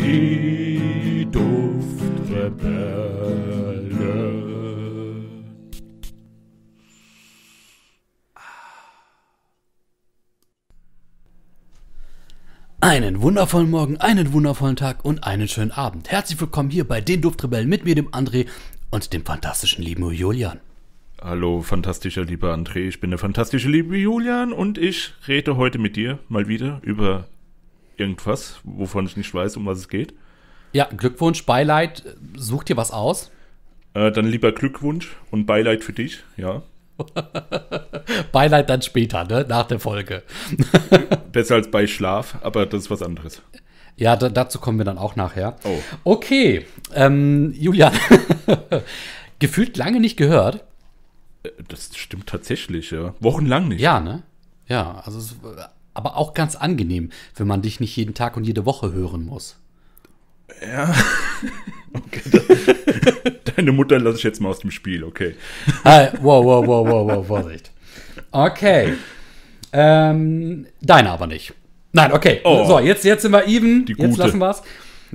Die Duftrebellen. Einen wundervollen Morgen, einen wundervollen Tag und einen schönen Abend. Herzlich willkommen hier bei den Duftrebellen mit mir, dem André und dem fantastischen lieben Julian. Hallo, fantastischer lieber André, ich bin der fantastische liebe Julian und ich rede heute mit dir mal wieder über irgendwas, wovon ich nicht weiß, um was es geht. Ja, Glückwunsch, Beileid, such dir was aus. Äh, dann lieber Glückwunsch und Beileid für dich, ja. Beileid dann später, ne? Nach der Folge. Besser als bei Schlaf, aber das ist was anderes. Ja, da, dazu kommen wir dann auch nachher. Oh. Okay, ähm, Julian, gefühlt lange nicht gehört. Äh, das stimmt tatsächlich, ja. Wochenlang nicht. Ja, ne? Ja, also es, aber auch ganz angenehm, wenn man dich nicht jeden Tag und jede Woche hören muss. Ja. Okay, Deine Mutter lasse ich jetzt mal aus dem Spiel, okay. Hi, ah, wow, wow, wow, wow, wow, Vorsicht. Okay. Ähm, deine aber nicht. Nein, okay. Oh, so, jetzt, jetzt sind wir even. Die jetzt gute. lassen wir's.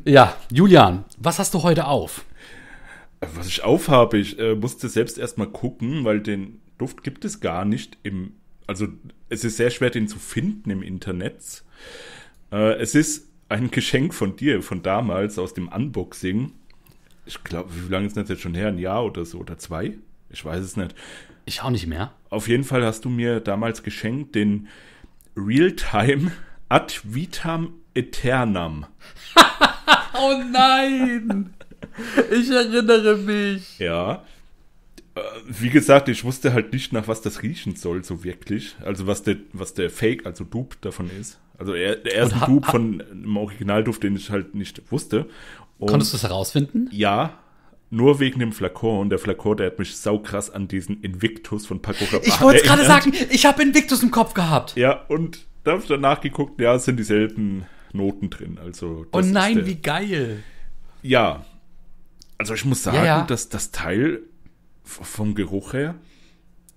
Ja, Julian, was hast du heute auf? Was ich aufhabe, ich äh, musste selbst erstmal gucken, weil den Duft gibt es gar nicht im also es ist sehr schwer, den zu finden im Internet. Äh, es ist ein Geschenk von dir, von damals, aus dem Unboxing. Ich glaube, wie lange ist das jetzt schon her? Ein Jahr oder so oder zwei? Ich weiß es nicht. Ich auch nicht mehr. Auf jeden Fall hast du mir damals geschenkt den Realtime Ad Vitam Eternam. oh nein! Ich erinnere mich. Ja, äh, wie gesagt, ich wusste halt nicht, nach was das riechen soll, so wirklich. Also was der, was der Fake, also Dupe davon ist. Also er, der erste Dupe von einem Originalduft, den ich halt nicht wusste. Und konntest du es herausfinden? Ja, nur wegen dem Flakon. Und der Flakon, der hat mich saukrass an diesen Invictus von Paco Rabanne Ich wollte gerade sagen, ich habe Invictus im Kopf gehabt. Ja, und da habe ich dann nachgeguckt, ja, es sind dieselben Noten drin. Also, oh nein, der, wie geil. Ja, also ich muss sagen, ja, ja. dass das Teil vom Geruch her.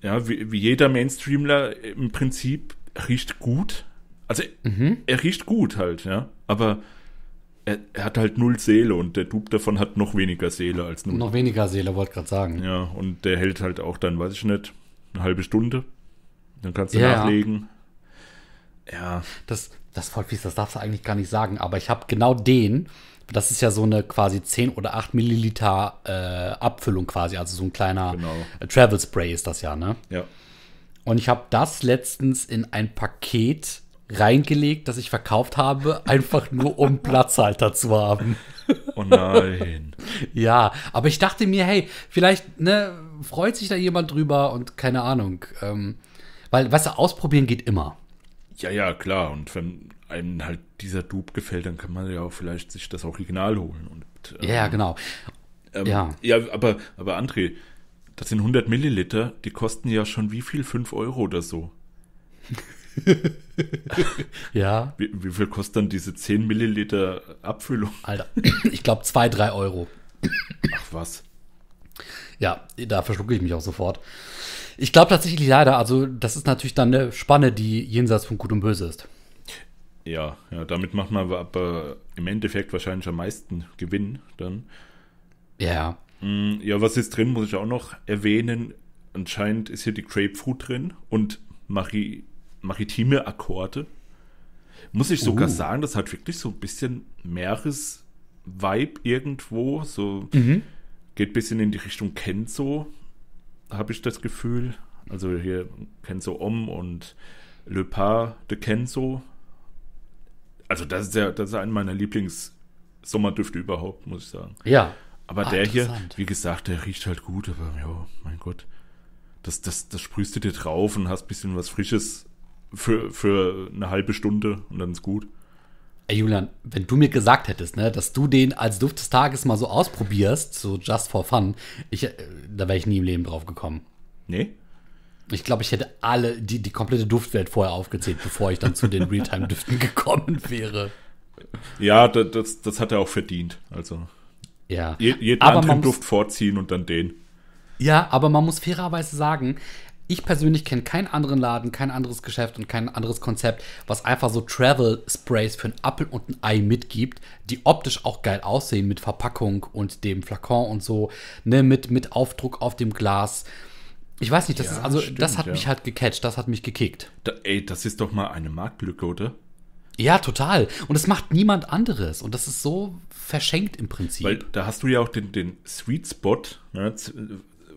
Ja, wie, wie jeder Mainstreamler im Prinzip riecht gut. Also mhm. er riecht gut halt, ja. Aber er, er, hat halt null Seele und der Dupe davon hat noch weniger Seele als null. Noch weniger Seele, wollte gerade sagen. Ja, und der hält halt auch dann, weiß ich nicht, eine halbe Stunde. Dann kannst du ja, nachlegen. Ja. ja. Das, ist voll fies, das darfst du eigentlich gar nicht sagen, aber ich habe genau den, das ist ja so eine quasi 10 oder 8 Milliliter äh, Abfüllung quasi, also so ein kleiner genau. Äh, Travel Spray ist das ja, ne? Ja. Und ich habe das letztens in ein Paket reingelegt, das ich verkauft habe, einfach nur um Platzhalter zu haben. Oh nein. ja, aber ich dachte mir, hey, vielleicht ne, freut sich da jemand drüber und keine Ahnung. Ähm, weil, weißt du, ausprobieren geht immer. Ja, ja, klar. Und wenn, einem halt dieser Dupe gefällt, dann kann man ja auch vielleicht sich das Original holen. Und, ähm, ja, genau. Ähm, ja, ja aber, aber André, das sind 100 Milliliter, die kosten ja schon wie viel? 5 Euro oder so. ja. Wie, wie, viel kostet dann diese 10 Milliliter Abfüllung? Alter, ich glaube 2, 3 Euro. Ach was. Ja, da verschlucke ich mich auch sofort. Ich glaube tatsächlich leider, also das ist natürlich dann eine Spanne, die jenseits von Gut und Böse ist. Ja, ja, damit macht man aber im Endeffekt wahrscheinlich am meisten Gewinn dann. Ja. Mm, ja, was ist drin, muss ich auch noch erwähnen. Anscheinend ist hier die Grapefruit drin und Mari maritime Akkorde. Muss ich sogar uh. sagen, das hat wirklich so ein bisschen Meeres-Vibe irgendwo. So mhm. geht ein bisschen in die Richtung Kenzo, habe ich das Gefühl. Also hier Kenzo Om und Le Pas de Kenzo also das ist ja, das ist einer meiner Lieblings-Sommerdüfte überhaupt, muss ich sagen. Ja. Aber ah, der hier, wie gesagt, der riecht halt gut, aber ja, mein Gott. Das, das, das sprühst du dir drauf und hast ein bisschen was Frisches für, für eine halbe Stunde und dann ist gut. Ey Julian, wenn du mir gesagt hättest, ne, dass du den als Duft des Tages mal so ausprobierst, so just for fun, ich, äh, da wäre ich nie im Leben drauf gekommen. Nee? Ich glaube, ich hätte alle, die, die komplette Duftwelt vorher aufgezählt, bevor ich dann zu den Realtime-Düften gekommen wäre. Ja, das, das, hat er auch verdient. Also. Ja. jeden aber anderen Duft vorziehen und dann den. Ja, aber man muss fairerweise sagen, ich persönlich kenne keinen anderen Laden, kein anderes Geschäft und kein anderes Konzept, was einfach so Travel Sprays für einen Apfel und ein Ei mitgibt, die optisch auch geil aussehen mit Verpackung und dem Flakon und so, ne, mit, mit Aufdruck auf dem Glas. Ich weiß nicht, das ja, ist, also stimmt, das hat ja. mich halt gecatcht, das hat mich gekickt. Da, ey, das ist doch mal eine Marktlücke, oder? Ja, total. Und das macht niemand anderes. Und das ist so verschenkt im Prinzip. Weil da hast du ja auch den, den Sweet Spot ne, äh,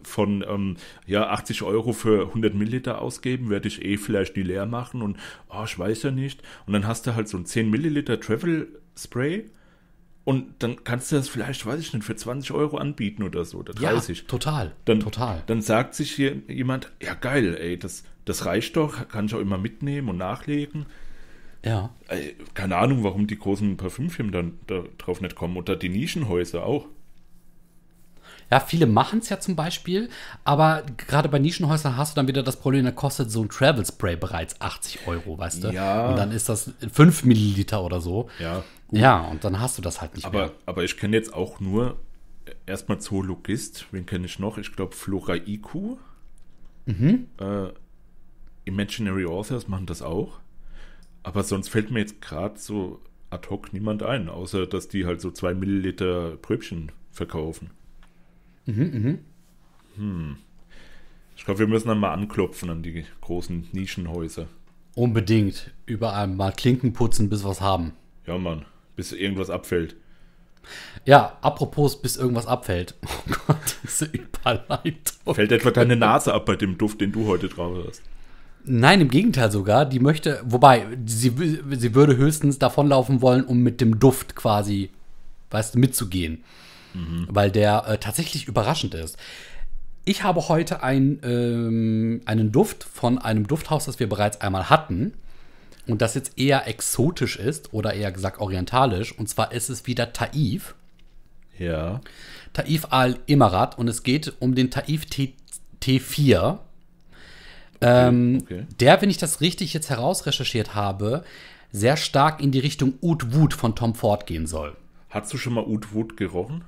von ähm, ja, 80 Euro für 100 Milliliter ausgeben, werde ich eh vielleicht die leer machen und oh, ich weiß ja nicht. Und dann hast du halt so ein 10 Milliliter Travel Spray und dann kannst du das vielleicht, weiß ich nicht, für 20 Euro anbieten oder so, oder 30. Ja, total. Dann, total. Dann sagt sich hier jemand, ja geil, ey, das, das reicht doch, kann ich auch immer mitnehmen und nachlegen. Ja. Äh, keine Ahnung, warum die großen Parfümfirmen dann darauf nicht kommen oder die Nischenhäuser auch. Ja, viele machen es ja zum Beispiel, aber gerade bei Nischenhäusern hast du dann wieder das Problem, da kostet so ein Travel Spray bereits 80 Euro, weißt du? Ja. Und dann ist das 5 Milliliter oder so. Ja. Gut. Ja, und dann hast du das halt nicht aber, mehr. Aber ich kenne jetzt auch nur äh, erstmal Zoologist, wen kenne ich noch? Ich glaube Flora IQ. Mhm. Äh, Imaginary Authors machen das auch. Aber sonst fällt mir jetzt gerade so ad hoc niemand ein, außer dass die halt so 2 Milliliter Pröbchen verkaufen. Mhm, mh. Hm. Ich glaube, wir müssen dann mal anklopfen an die großen Nischenhäuser. Unbedingt. Überall mal Klinken putzen, bis was haben. Ja, Mann. Bis irgendwas abfällt. Ja, apropos, bis irgendwas abfällt. Oh Gott, diese Überleitung. Fällt etwa deine Nase ab bei dem Duft, den du heute drauf hast? Nein, im Gegenteil sogar. Die möchte, wobei, sie, sie würde höchstens davonlaufen wollen, um mit dem Duft quasi, weißt du, mitzugehen mhm. weil der äh, tatsächlich überraschend ist. Ich habe heute ein, ähm, einen Duft von einem Dufthaus, das wir bereits einmal hatten und das jetzt eher exotisch ist oder eher gesagt orientalisch. Und zwar ist es wieder Taif. Ja. Taif al-Imarat und es geht um den Taif T T4. Okay, ähm, okay. Der, wenn ich das richtig jetzt herausrecherchiert habe, sehr stark in die Richtung Oud Wood von Tom Ford gehen soll. Hast du schon mal Oud Wood gerochen?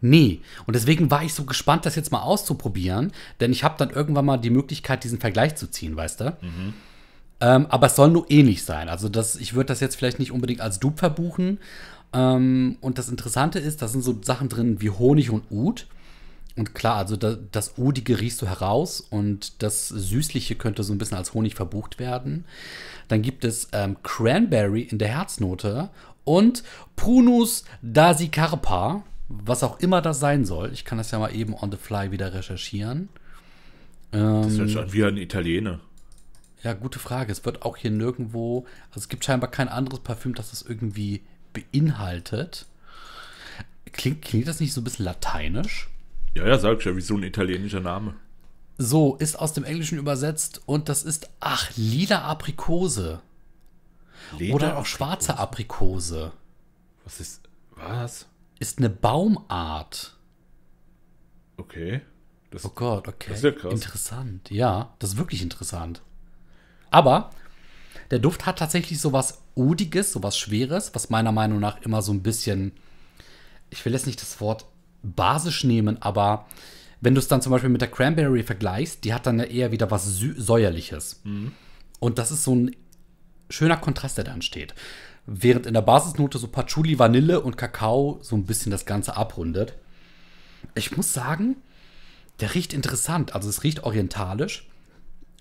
Nee. Und deswegen war ich so gespannt, das jetzt mal auszuprobieren, denn ich habe dann irgendwann mal die Möglichkeit, diesen Vergleich zu ziehen, weißt du? Mhm. Ähm, aber es soll nur ähnlich sein. Also das, ich würde das jetzt vielleicht nicht unbedingt als Dupe verbuchen. Ähm, und das Interessante ist, da sind so Sachen drin wie Honig und Ud. Und klar, also das, das Udige riechst du heraus und das Süßliche könnte so ein bisschen als Honig verbucht werden. Dann gibt es ähm, Cranberry in der Herznote und Prunus dasicarpa was auch immer das sein soll. Ich kann das ja mal eben on the fly wieder recherchieren. Ähm, das ist ähm, schon wieder ein Italiener. Ja, gute Frage. Es wird auch hier nirgendwo, also es gibt scheinbar kein anderes Parfüm, das das irgendwie beinhaltet. Klingt, klingt das nicht so ein bisschen lateinisch? Ja, ja, sag ich ja, wie so ein italienischer Name. So, ist aus dem Englischen übersetzt und das ist, ach, lila Aprikose. Leder Oder auch schwarze Aprikose. Was ist, was? ist eine Baumart. Okay. Das, oh Gott, okay. Das ist ja krass. Interessant, ja. Das ist wirklich interessant. Aber der Duft hat tatsächlich so was Odiges, so was Schweres, was meiner Meinung nach immer so ein bisschen, ich will jetzt nicht das Wort basisch nehmen, aber wenn du es dann zum Beispiel mit der Cranberry vergleichst, die hat dann ja eher wieder was Säuerliches. Mhm. Und das ist so ein schöner Kontrast, der da entsteht während in der Basisnote so Patchouli, Vanille und Kakao so ein bisschen das Ganze abrundet. Ich muss sagen, der riecht interessant. Also es riecht orientalisch,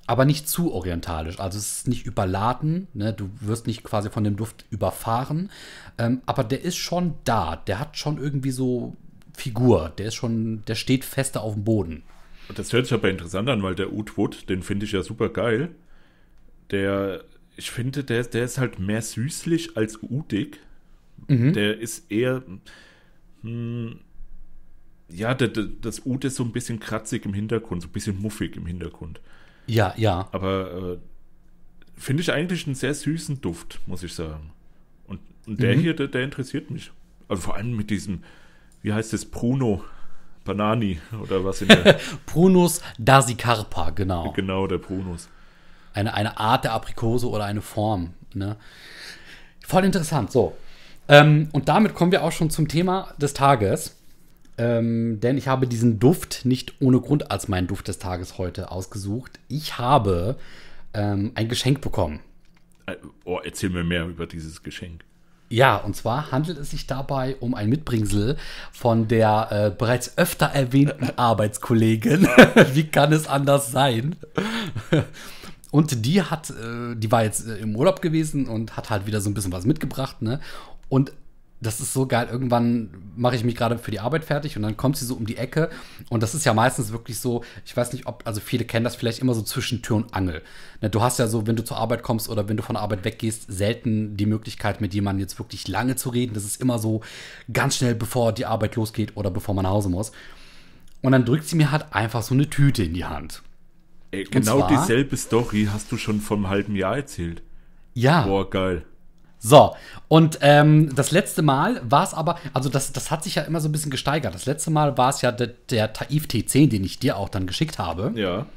aber nicht zu orientalisch. Also es ist nicht überladen. Ne? Du wirst nicht quasi von dem Duft überfahren. Ähm, aber der ist schon da. Der hat schon irgendwie so Figur. Der ist schon, der steht fester auf dem Boden. Das hört sich aber interessant an, weil der Oud Wood, den finde ich ja super geil. Der ich finde, der, der ist halt mehr süßlich als udig. Mhm. Der ist eher. Mh, hm, ja, der, der, das Ud ist so ein bisschen kratzig im Hintergrund, so ein bisschen muffig im Hintergrund. Ja, ja. Aber äh, finde ich eigentlich einen sehr süßen Duft, muss ich sagen. Und, und der mhm. hier, der, der, interessiert mich. Also vor allem mit diesem, wie heißt das, Bruno Banani oder was in der. Brunos Dasicarpa, genau. Genau, der Brunos eine, eine Art der Aprikose oder eine Form. Ne? Voll interessant, so. Ähm, und damit kommen wir auch schon zum Thema des Tages. Ähm, denn ich habe diesen Duft nicht ohne Grund als meinen Duft des Tages heute ausgesucht. Ich habe ähm, ein Geschenk bekommen. Äh, oh, erzähl mir mehr über dieses Geschenk. Ja, und zwar handelt es sich dabei um ein Mitbringsel von der äh, bereits öfter erwähnten Arbeitskollegin. Wie kann es anders sein? und die hat, äh, die war jetzt äh, im Urlaub gewesen und hat halt wieder so ein bisschen was mitgebracht, ne? Und das ist so geil. Irgendwann mache ich mich gerade für die Arbeit fertig und dann kommt sie so um die Ecke. Und das ist ja meistens wirklich so, ich weiß nicht, ob, also viele kennen das vielleicht immer so zwischen Tür und Angel. Ne, du hast ja so, wenn du zur Arbeit kommst oder wenn du von der Arbeit weggehst, selten die Möglichkeit, mit jemandem jetzt wirklich lange zu reden. Das ist immer so ganz schnell, bevor die Arbeit losgeht oder bevor man nach Hause muss. Und dann drückt sie mir halt einfach so eine Tüte in die Hand. Ey, genau zwar, dieselbe Story hast du schon vor einem halben Jahr erzählt. Ja. Boah, geil. So, und ähm, das letzte Mal war es aber, also das, das hat sich ja immer so ein bisschen gesteigert. Das letzte Mal war es ja der, der Taif T10, den ich dir auch dann geschickt habe. Ja.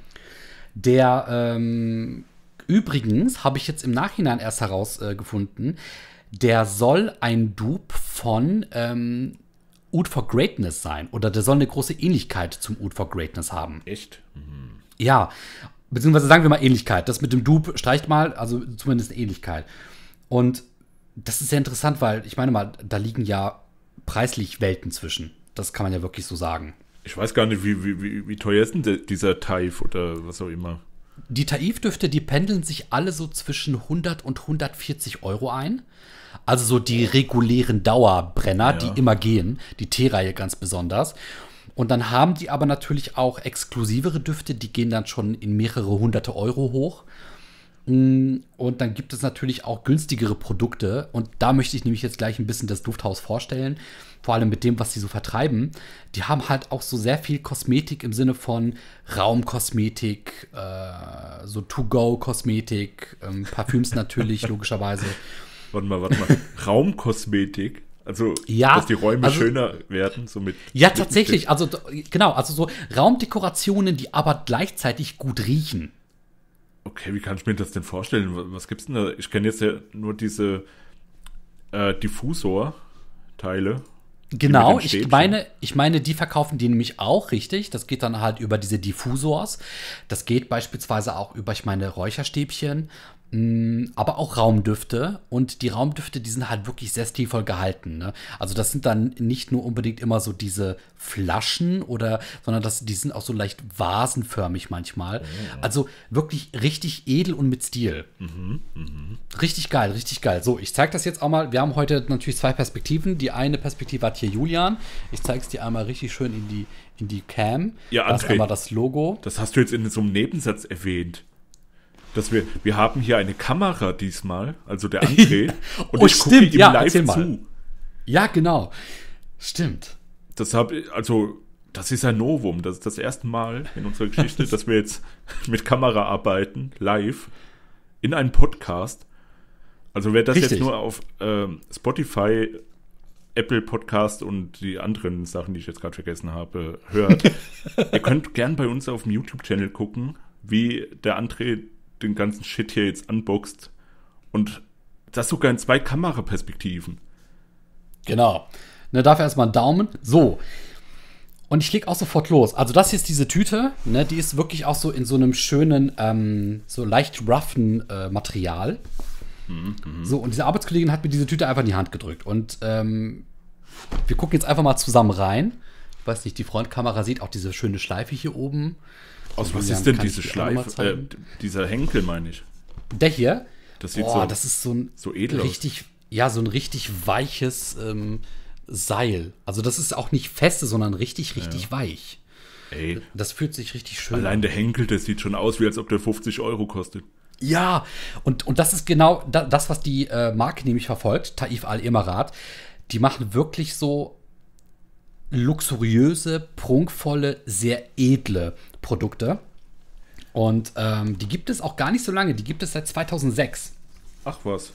Der, ähm, übrigens, habe ich jetzt im Nachhinein erst herausgefunden, äh, der soll ein Dupe von ähm, Ood for Greatness sein. Oder der soll eine große Ähnlichkeit zum Ood for Greatness haben. Echt? Mhm. Ja, beziehungsweise sagen wir mal Ähnlichkeit. Das mit dem Dupe streicht mal, also zumindest Ähnlichkeit. Und das ist sehr interessant, weil ich meine mal, da liegen ja preislich Welten zwischen. Das kann man ja wirklich so sagen. Ich weiß gar nicht, wie, wie, wie, wie teuer ist denn dieser Taif oder was auch immer? Die Taif-Düfte, die pendeln sich alle so zwischen 100 und 140 Euro ein. Also so die regulären Dauerbrenner, ja. die immer gehen, die T-Reihe ganz besonders. Und dann haben die aber natürlich auch exklusivere Düfte, die gehen dann schon in mehrere hunderte Euro hoch. Mm, und dann gibt es natürlich auch günstigere Produkte. Und da möchte ich nämlich jetzt gleich ein bisschen das Dufthaus vorstellen. Vor allem mit dem, was sie so vertreiben. Die haben halt auch so sehr viel Kosmetik im Sinne von Raumkosmetik, äh, so To-Go-Kosmetik, ähm, Parfüms natürlich, logischerweise. Warte mal, warte mal. Raumkosmetik? Also, ja, dass die Räume also, schöner werden, so mit. Ja, mit tatsächlich. Also, genau, also so Raumdekorationen, die aber gleichzeitig gut riechen. Okay, wie kann ich mir das denn vorstellen? Was gibt's denn da? Ich kenne jetzt ja nur diese äh, Diffusor-Teile. Genau, ich meine, ich meine, die verkaufen die nämlich auch richtig. Das geht dann halt über diese Diffusors. Das geht beispielsweise auch über, ich meine, Räucherstäbchen. Mm, aber auch Raumdüfte und die Raumdüfte, die sind halt wirklich sehr stilvoll gehalten. Ne? Also das sind dann nicht nur unbedingt immer so diese Flaschen oder, sondern das, die sind auch so leicht vasenförmig manchmal. Oh. Also wirklich richtig edel und mit Stil. Mhm, mh. Richtig geil, richtig geil. So, ich zeige das jetzt auch mal. Wir haben heute natürlich zwei Perspektiven. Die eine Perspektive hat hier Julian. Ich zeige es dir einmal richtig schön in die, in die Cam. Ja, André, das ist einmal das Logo. Das hast du jetzt in so einem Nebensatz erwähnt dass wir, wir haben hier eine Kamera diesmal, also der André, und oh, ich stimmt, gucke ihm ja, live zu. Ja, genau. Stimmt. Das habe also das ist ein Novum. Das ist das erste Mal in unserer Geschichte, dass wir jetzt mit Kamera arbeiten, live, in einem Podcast. Also wer das Richtig. jetzt nur auf äh, Spotify, Apple Podcast und die anderen Sachen, die ich jetzt gerade vergessen habe, hört, ihr könnt gern bei uns auf dem YouTube-Channel gucken, wie der André den ganzen Shit hier jetzt unboxt. Und das sogar in zwei Kameraperspektiven. Genau. Ne, dafür erstmal einen Daumen. So. Und ich lege auch sofort los. Also, das hier ist diese Tüte, ne, die ist wirklich auch so in so einem schönen, ähm, so leicht roughen äh, Material. Mhm, mhm. So, und diese Arbeitskollegin hat mir diese Tüte einfach in die Hand gedrückt. Und ähm, wir gucken jetzt einfach mal zusammen rein. Ich weiß nicht, die Frontkamera sieht auch diese schöne Schleife hier oben. Aus also, was ist denn diese Schleife? Äh, dieser Henkel, meine ich. Der hier? Das sieht Boah, so, das ist so ein so edel richtig, aus. ja, so ein richtig weiches ähm, Seil. Also das ist auch nicht feste, sondern richtig, richtig ja. weich. Ey. Das fühlt sich richtig schön Allein der Henkel, der sieht schon aus, wie als ob der 50 Euro kostet. Ja, und, und das ist genau das, was die äh, Marke nämlich verfolgt, Taif Al-Emirat. Die machen wirklich so luxuriöse, prunkvolle, sehr edle Produkte. Und ähm, die gibt es auch gar nicht so lange. Die gibt es seit 2006. Ach was.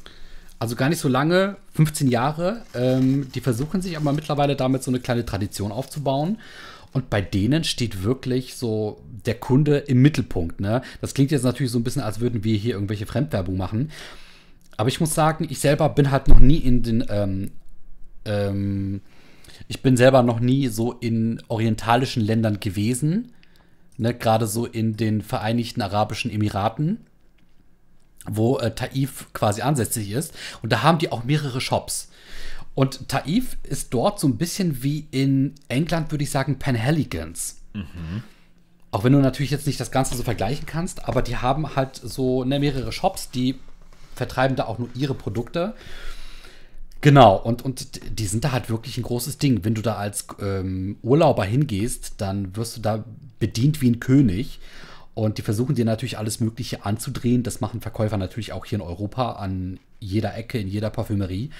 Also gar nicht so lange, 15 Jahre. Ähm, die versuchen sich aber mittlerweile damit so eine kleine Tradition aufzubauen. Und bei denen steht wirklich so der Kunde im Mittelpunkt. Ne? Das klingt jetzt natürlich so ein bisschen, als würden wir hier irgendwelche Fremdwerbung machen. Aber ich muss sagen, ich selber bin halt noch nie in den ähm, ähm ich bin selber noch nie so in orientalischen Ländern gewesen ne, gerade so in den Vereinigten Arabischen Emiraten, wo äh, Taif quasi ansässig ist. Und da haben die auch mehrere Shops. Und Taif ist dort so ein bisschen wie in England, würde ich sagen, Penhaligans. Mhm. Auch wenn du natürlich jetzt nicht das Ganze so vergleichen kannst, aber die haben halt so ne, mehrere Shops, die vertreiben da auch nur ihre Produkte. Genau, und, und die sind da halt wirklich ein großes Ding. Wenn du da als ähm, Urlauber hingehst, dann wirst du da bedient wie ein König. Und die versuchen dir natürlich alles Mögliche anzudrehen. Das machen Verkäufer natürlich auch hier in Europa an jeder Ecke, in jeder Parfümerie.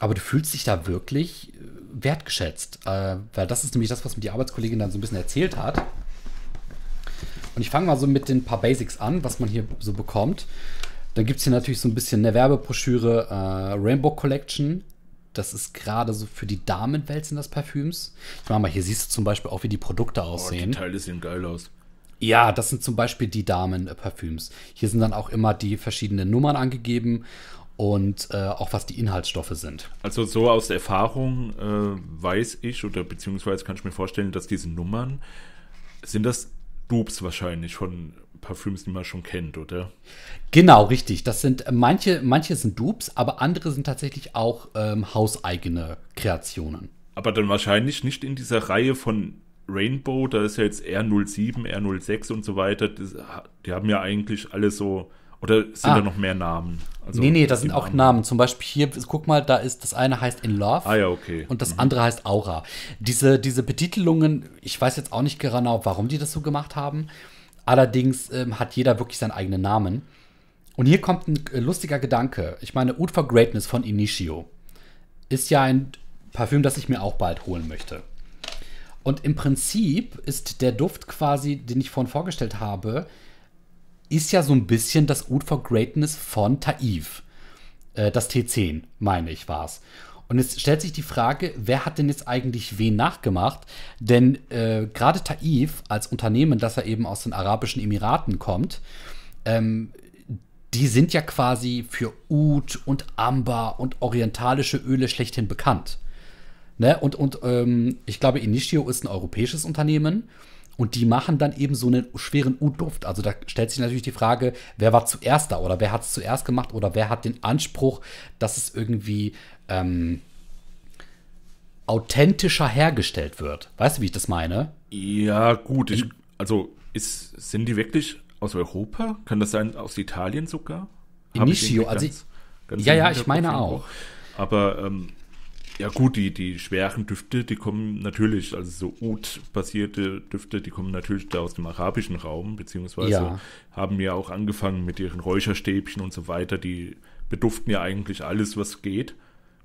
Aber du fühlst dich da wirklich äh, wertgeschätzt. Äh, weil das ist nämlich das, was mir die Arbeitskollegin dann so ein bisschen erzählt hat. Und ich fange mal so mit den paar Basics an, was man hier so bekommt. Dann gibt es hier natürlich so ein bisschen eine Werbebroschüre äh, Rainbow Collection. Das ist gerade so für die Damenwälzen des Parfüms. Ich mach mal, hier siehst du zum Beispiel auch, wie die Produkte aussehen. Oh, die Teile sehen geil aus. Ja, das sind zum Beispiel die Damen-Parfüms. Hier sind dann auch immer die verschiedenen Nummern angegeben und äh, auch was die Inhaltsstoffe sind. Also so aus Erfahrung äh, weiß ich oder beziehungsweise kann ich mir vorstellen, dass diese Nummern sind das Dupes wahrscheinlich von Parfüms, die man schon kennt, oder? Genau, richtig. Das sind äh, manche, manche sind Dupes, aber andere sind tatsächlich auch ähm, hauseigene Kreationen. Aber dann wahrscheinlich nicht in dieser Reihe von Rainbow, da ist ja jetzt R07, R06 und so weiter. Das, die haben ja eigentlich alle so. Oder sind ah. da noch mehr Namen? Also nee, nee, da sind auch Namen. Zum Beispiel hier, guck mal, da ist das eine heißt In Love. Ah, ja, okay. Und das mhm. andere heißt Aura. Diese, diese Betitelungen, ich weiß jetzt auch nicht genau, warum die das so gemacht haben. Allerdings ähm, hat jeder wirklich seinen eigenen Namen. Und hier kommt ein äh, lustiger Gedanke. Ich meine, Oud for Greatness von Initio ist ja ein Parfüm, das ich mir auch bald holen möchte. Und im Prinzip ist der Duft quasi, den ich vorhin vorgestellt habe, ist ja so ein bisschen das Oud for Greatness von Taif. Äh, das T10, meine ich, war es. Und jetzt stellt sich die Frage, wer hat denn jetzt eigentlich wen nachgemacht? Denn äh, gerade Taif als Unternehmen, das er eben aus den Arabischen Emiraten kommt, ähm, die sind ja quasi für Ud und Amber und orientalische Öle schlechthin bekannt. Ne? Und, und ähm, ich glaube, Initio ist ein europäisches Unternehmen. Und die machen dann eben so einen schweren ud duft Also da stellt sich natürlich die Frage, wer war zuerst da oder wer hat es zuerst gemacht oder wer hat den Anspruch, dass es irgendwie ähm, authentischer hergestellt wird. Weißt du, wie ich das meine? Ja, gut. Ich, also ist, sind die wirklich aus Europa? Kann das sein, aus Italien sogar? Initio, also ganz, ich, ganz ja, ja, ich meine auch. Aber ähm, ja gut, die, die schweren Düfte, die kommen natürlich, also so Oud-basierte Düfte, die kommen natürlich da aus dem arabischen Raum, beziehungsweise ja. haben ja auch angefangen mit ihren Räucherstäbchen und so weiter, die beduften ja eigentlich alles, was geht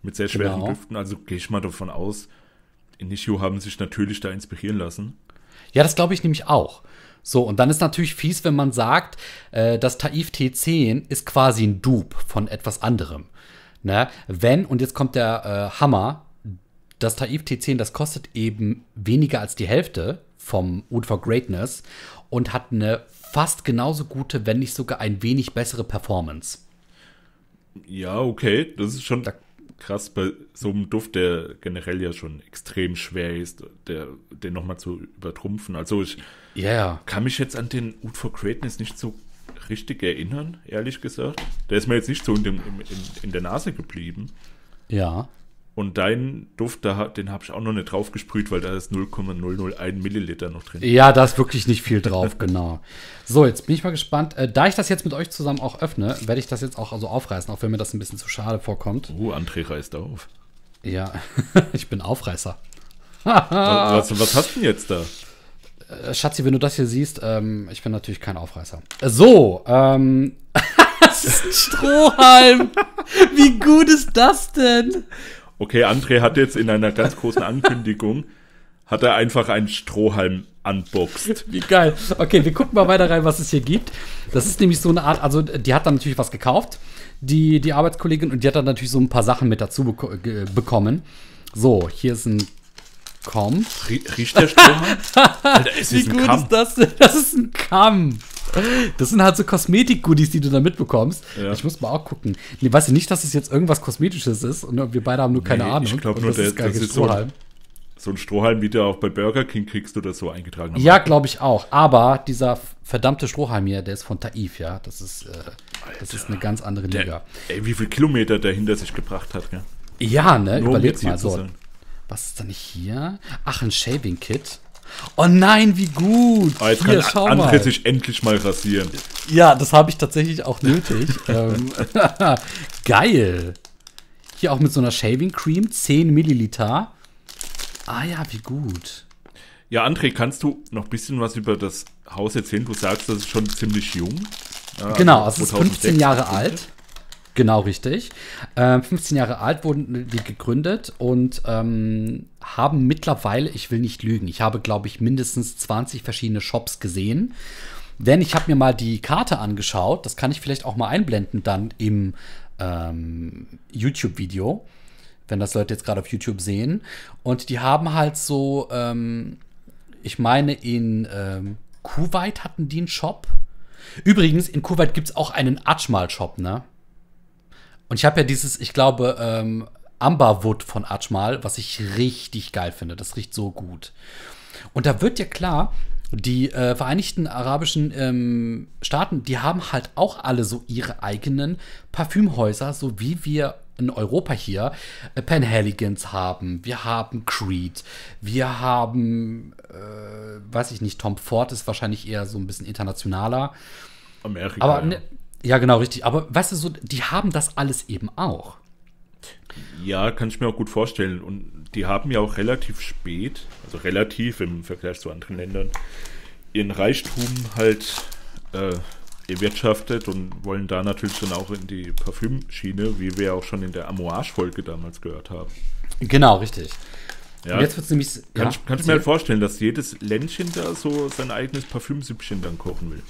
mit sehr schweren genau. Düften. Also gehe ich mal davon aus, Initio haben sich natürlich da inspirieren lassen. Ja, das glaube ich nämlich auch. So, und dann ist natürlich fies, wenn man sagt, äh, das Taif T10 ist quasi ein Dupe von etwas anderem. Ne? Wenn, und jetzt kommt der äh, Hammer, das Taif T10, das kostet eben weniger als die Hälfte vom Wood for Greatness und hat eine fast genauso gute, wenn nicht sogar ein wenig bessere Performance. Ja, okay, das ist schon da krass bei so einem Duft, der generell ja schon extrem schwer ist, der, den nochmal zu übertrumpfen. Also ich yeah. kann mich jetzt an den Ud for Greatness nicht so richtig erinnern, ehrlich gesagt. Der ist mir jetzt nicht so in, dem, in, in, in der Nase geblieben. Ja. Und deinen Duft, den habe ich auch noch nicht draufgesprüht, weil da ist 0,001 Milliliter noch drin. Ja, da ist wirklich nicht viel drauf, genau. So, jetzt bin ich mal gespannt. Äh, da ich das jetzt mit euch zusammen auch öffne, werde ich das jetzt auch also aufreißen, auch wenn mir das ein bisschen zu schade vorkommt. Oh, uh, André reißt auf. Ja, ich bin Aufreißer. was, was hast du denn jetzt da? Äh, Schatzi, wenn du das hier siehst, ähm, ich bin natürlich kein Aufreißer. Äh, so, ähm. das ist ein Strohhalm. Wie gut ist das denn? Okay, André hat jetzt in einer ganz großen Ankündigung, hat er einfach einen Strohhalm unboxed. Wie geil. Okay, wir gucken mal weiter rein, was es hier gibt. Das ist nämlich so eine Art, also die hat dann natürlich was gekauft, die, die Arbeitskollegin, und die hat dann natürlich so ein paar Sachen mit dazu beko bekommen. So, hier ist ein Kamm. Riecht der Strohhalm? Alter, Wie gut Kamm. ist das denn? Das ist ein Kamm. Das sind halt so Kosmetik-Goodies, die du da mitbekommst. Ja. Ich muss mal auch gucken. Nee, weißt du nicht, dass es jetzt irgendwas Kosmetisches ist und wir beide haben nur keine nee, Ahnung. Ich glaube nur, das der, ist gar das ist Strohhalm. So, so ein Strohhalm, wie du auch bei Burger King kriegst oder so eingetragen Ja, glaube ich auch. Aber dieser verdammte Strohhalm hier, der ist von Taif, ja. Das ist, äh, das ist eine ganz andere Liga. Der, ey, wie viel Kilometer der hinter sich gebracht hat, gell? Ja, ne? Nur Überleg um mal so. Was ist da nicht hier? Ach, ein Shaving Kit. Oh nein, wie gut. Oh, jetzt Hier, kann schau André mal. sich endlich mal rasieren. Ja, das habe ich tatsächlich auch nötig. ähm, geil. Hier auch mit so einer Shaving Cream, 10 Milliliter. Ah ja, wie gut. Ja, André, kannst du noch ein bisschen was über das Haus erzählen? Du sagst, das ist schon ziemlich jung. Äh, genau, es ist 15 Jahre alt. Genau, richtig. Ähm, 15 Jahre alt wurden die gegründet und ähm, haben mittlerweile, ich will nicht lügen, ich habe, glaube ich, mindestens 20 verschiedene Shops gesehen. Denn ich habe mir mal die Karte angeschaut, das kann ich vielleicht auch mal einblenden dann im ähm, YouTube-Video, wenn das Leute jetzt gerade auf YouTube sehen. Und die haben halt so, ähm, ich meine, in ähm, Kuwait hatten die einen Shop. Übrigens, in Kuwait gibt es auch einen Ajmal-Shop, ne? Und ich habe ja dieses, ich glaube, ähm, Amberwood von Ajmal, was ich richtig geil finde. Das riecht so gut. Und da wird ja klar, die äh, Vereinigten Arabischen ähm, Staaten, die haben halt auch alle so ihre eigenen Parfümhäuser, so wie wir in Europa hier äh, Penhaligans haben, wir haben Creed, wir haben, äh, weiß ich nicht, Tom Ford ist wahrscheinlich eher so ein bisschen internationaler. Amerika. Aber, ja. Ne, ja, genau, richtig. Aber weißt du, so, die haben das alles eben auch. Ja, kann ich mir auch gut vorstellen. Und die haben ja auch relativ spät, also relativ im Vergleich zu anderen Ländern, ihren Reichtum halt äh, erwirtschaftet und wollen da natürlich dann auch in die Parfümschiene, wie wir auch schon in der Amouage-Folge damals gehört haben. Genau, richtig. Ja, und jetzt wird's nämlich. Kann, ja, ich, kann ich mir halt vorstellen, dass jedes Ländchen da so sein eigenes Parfümsüppchen dann kochen will.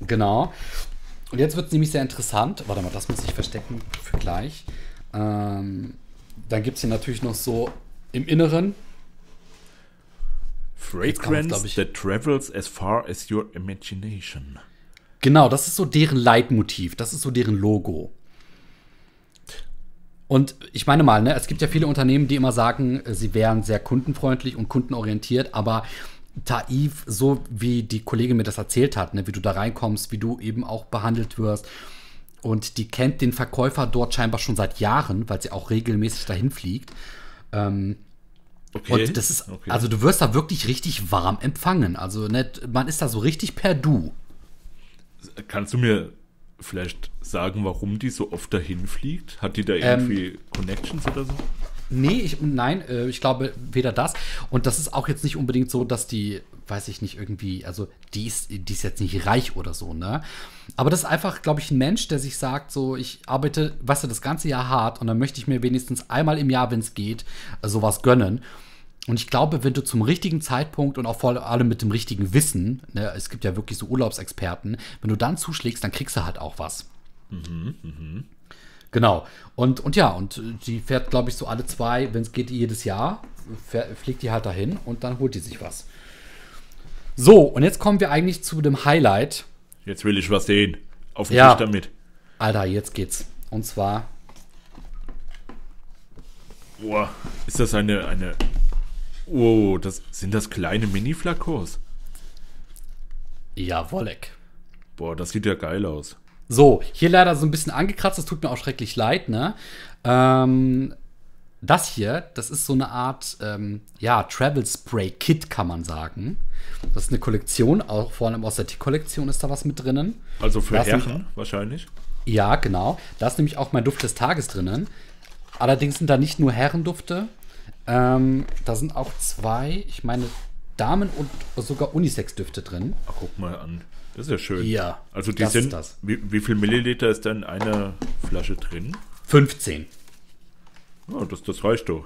Genau. Und jetzt wird es nämlich sehr interessant. Warte mal, das muss ich verstecken für gleich. Ähm, dann gibt es hier natürlich noch so im Inneren. Fragrance das, ich, that travels as far as your imagination. Genau, das ist so deren Leitmotiv, das ist so deren Logo. Und ich meine mal, ne, es gibt ja viele Unternehmen, die immer sagen, äh, sie wären sehr kundenfreundlich und kundenorientiert, aber Taiv, so wie die Kollegin mir das erzählt hat, ne, wie du da reinkommst, wie du eben auch behandelt wirst, und die kennt den Verkäufer dort scheinbar schon seit Jahren, weil sie auch regelmäßig dahin fliegt. Ähm, okay. Und das ist, okay. also du wirst da wirklich richtig warm empfangen. Also nicht, ne, man ist da so richtig per Du. Kannst du mir vielleicht sagen, warum die so oft dahin fliegt? Hat die da ähm, irgendwie ähm, Connections oder so? Nee, ich, nein, äh, ich glaube weder das. Und das ist auch jetzt nicht unbedingt so, dass die weiß ich nicht, irgendwie, also die ist, die ist jetzt nicht reich oder so, ne? Aber das ist einfach, glaube ich, ein Mensch, der sich sagt, so, ich arbeite, weißt du, das ganze Jahr hart und dann möchte ich mir wenigstens einmal im Jahr, wenn es geht, sowas gönnen. Und ich glaube, wenn du zum richtigen Zeitpunkt und auch vor allem mit dem richtigen Wissen, ne, es gibt ja wirklich so Urlaubsexperten, wenn du dann zuschlägst, dann kriegst du halt auch was. Mhm, mhm. Genau. Und, und ja, und die fährt, glaube ich, so alle zwei, wenn es geht, jedes Jahr, fährt, fliegt die halt dahin und dann holt die sich was. So, und jetzt kommen wir eigentlich zu dem Highlight. Jetzt will ich was sehen. Auf den ja. Tisch damit. Alter, jetzt geht's. Und zwar. Boah, ist das eine. eine oh, das, sind das kleine mini flakos Ja, Boah, das sieht ja geil aus. So, hier leider so ein bisschen angekratzt, das tut mir auch schrecklich leid, ne? Ähm, das hier, das ist so eine Art ähm, ja, Travel Spray Kit, kann man sagen. Das ist eine Kollektion, auch vor allem aus der T-Kollektion ist da was mit drinnen. Also für Herren wahrscheinlich. Ja, genau. Da ist nämlich auch mein Duft des Tages drinnen. Allerdings sind da nicht nur Herrendufte. Ähm, da sind auch zwei, ich meine, Damen- und sogar Unisex-Düfte drin. Ach, guck mal an. Das ist ja schön. Ja. Also die sind. Wie, wie viel Milliliter ist denn in einer Flasche drin? 15. Oh, das, das reicht doch.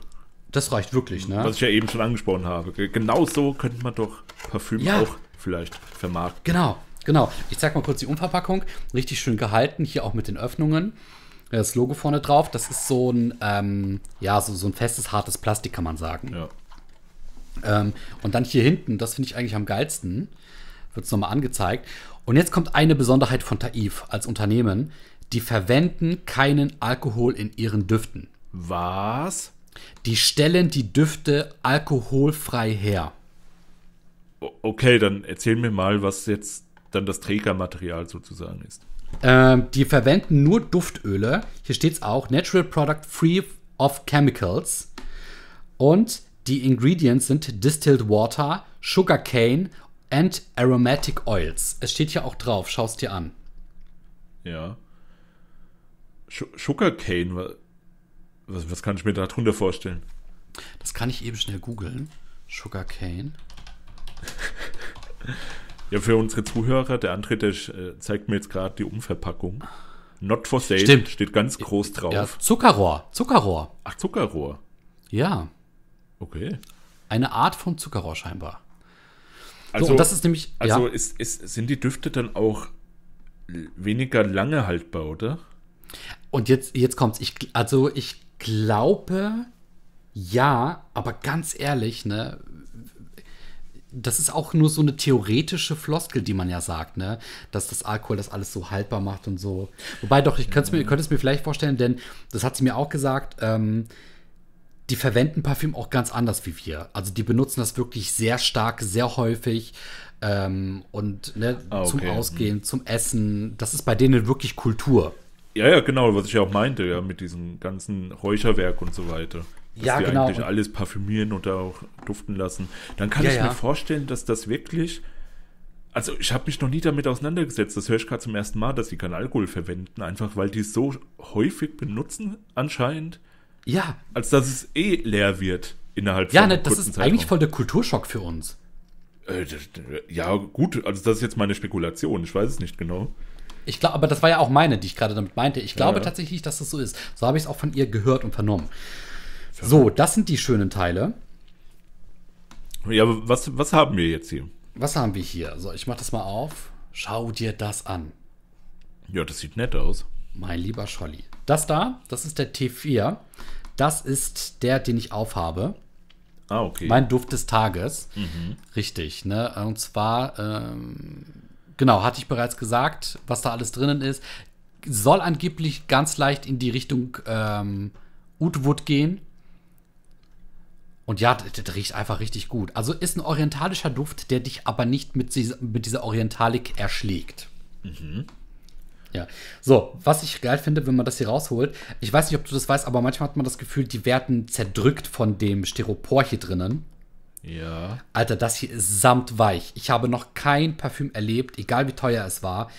Das reicht wirklich, ne? Was ich ja eben schon angesprochen habe. Genau so könnte man doch Parfüm ja. auch vielleicht vermarkten. Genau, genau. Ich zeig mal kurz die Umverpackung. Richtig schön gehalten, hier auch mit den Öffnungen. Das Logo vorne drauf, das ist so ein, ähm, ja, so, so ein festes, hartes Plastik, kann man sagen. Ja. Ähm, und dann hier hinten, das finde ich eigentlich am geilsten, wird es nochmal angezeigt. Und jetzt kommt eine Besonderheit von Taif als Unternehmen. Die verwenden keinen Alkohol in ihren Düften. Was? Die stellen die Düfte alkoholfrei her. Okay, dann erzähl mir mal, was jetzt dann das Trägermaterial sozusagen ist. Ähm, die verwenden nur Duftöle. Hier steht es auch: Natural Product Free of Chemicals. Und die Ingredients sind Distilled Water, Sugar Cane and Aromatic Oils. Es steht hier auch drauf. Schau es dir an. Ja. Sh Sugarcane, was, was kann ich mir darunter vorstellen? Das kann ich eben schnell googeln. Sugarcane. ja, für unsere Zuhörer, der André, der äh, zeigt mir jetzt gerade die Umverpackung. Not for sale Stimmt. steht ganz groß drauf. Ja, Zuckerrohr, Zuckerrohr. Ach, Zuckerrohr. Ja. Okay. Eine Art von Zuckerrohr scheinbar. Also, so, das ist nämlich. Also ja. ist, ist, sind die Düfte dann auch weniger lange haltbar, oder? Und jetzt, jetzt kommt's. Ich, also ich glaube, ja, aber ganz ehrlich, ne, das ist auch nur so eine theoretische Floskel, die man ja sagt, ne? Dass das Alkohol das alles so haltbar macht und so. Wobei doch, ich könnte es mir, mhm. könnt mir vielleicht vorstellen, denn das hat sie mir auch gesagt, ähm, die verwenden Parfüm auch ganz anders wie wir. Also die benutzen das wirklich sehr stark, sehr häufig. Ähm, und ne, ah, okay. zum Ausgehen, zum Essen. Das ist bei denen wirklich Kultur. Ja, ja, genau, was ich ja auch meinte, ja, mit diesem ganzen Räucherwerk und so weiter. Dass ja, die genau. eigentlich alles parfümieren und da auch duften lassen. Dann kann ja, ich ja. mir vorstellen, dass das wirklich. Also, ich habe mich noch nie damit auseinandergesetzt. Das höre ich gerade zum ersten Mal, dass sie keinen Alkohol verwenden, einfach weil die es so häufig benutzen, anscheinend. Ja. Als dass es eh leer wird innerhalb ja, von Ja, ne, das ist Zeitraum. eigentlich voll der Kulturschock für uns. Äh, ja, gut, also das ist jetzt meine Spekulation. Ich weiß es nicht genau. Ich glaube, aber das war ja auch meine, die ich gerade damit meinte. Ich glaube ja. tatsächlich, dass das so ist. So habe ich es auch von ihr gehört und vernommen. Ja. So, das sind die schönen Teile. Ja, aber was, was haben wir jetzt hier? Was haben wir hier? So, ich mache das mal auf. Schau dir das an. Ja, das sieht nett aus. Mein lieber Scholli. Das da, das ist der T4. Das ist der, den ich aufhabe. Ah, okay. Mein Duft des Tages. Mhm. Richtig, ne? Und zwar ähm, Genau, hatte ich bereits gesagt, was da alles drinnen ist. Soll angeblich ganz leicht in die Richtung ähm, Udwood gehen. Und ja, das, das, riecht einfach richtig gut. Also ist ein orientalischer Duft, der dich aber nicht mit, dieser, mit dieser Orientalik erschlägt. Mhm. Ja. So, was ich geil finde, wenn man das hier rausholt, ich weiß nicht, ob du das weißt, aber manchmal hat man das Gefühl, die werden zerdrückt von dem Styropor hier drinnen. Ja. Alter, das hier ist samtweich. Ich habe noch kein Parfüm erlebt, egal wie teuer es war,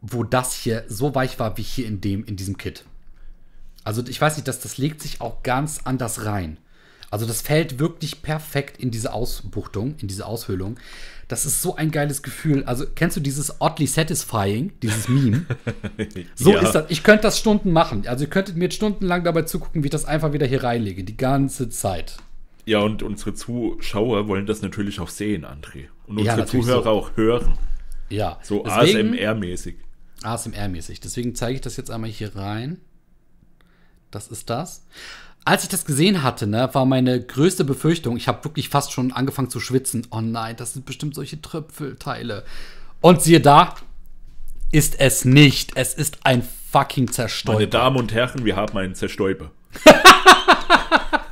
wo das hier so weich war wie hier in dem in diesem Kit. Also ich weiß nicht, dass das legt sich auch ganz anders rein. Also das fällt wirklich perfekt in diese Ausbuchtung, in diese Aushöhlung. Das ist so ein geiles Gefühl. Also kennst du dieses oddly satisfying, dieses Meme? so ja. ist das. Ich könnte das Stunden machen. Also ihr könntet mir stundenlang dabei zugucken, wie ich das einfach wieder hier reinlege, die ganze Zeit. Ja, und unsere Zuschauer wollen das natürlich auch sehen, André. Und unsere ja, Zuhörer so. auch hören. Ja. So ASMR-mäßig. ASMR-mäßig. Deswegen zeige ich das jetzt einmal hier rein. Das ist das. Als ich das gesehen hatte, ne, war meine größte Befürchtung, ich habe wirklich fast schon angefangen zu schwitzen. Oh nein, das sind bestimmt solche Tröpfelteile. Und siehe da, ist es nicht. Es ist ein fucking Zerstäuber. Meine Damen und Herren, wir haben einen Zerstäuber.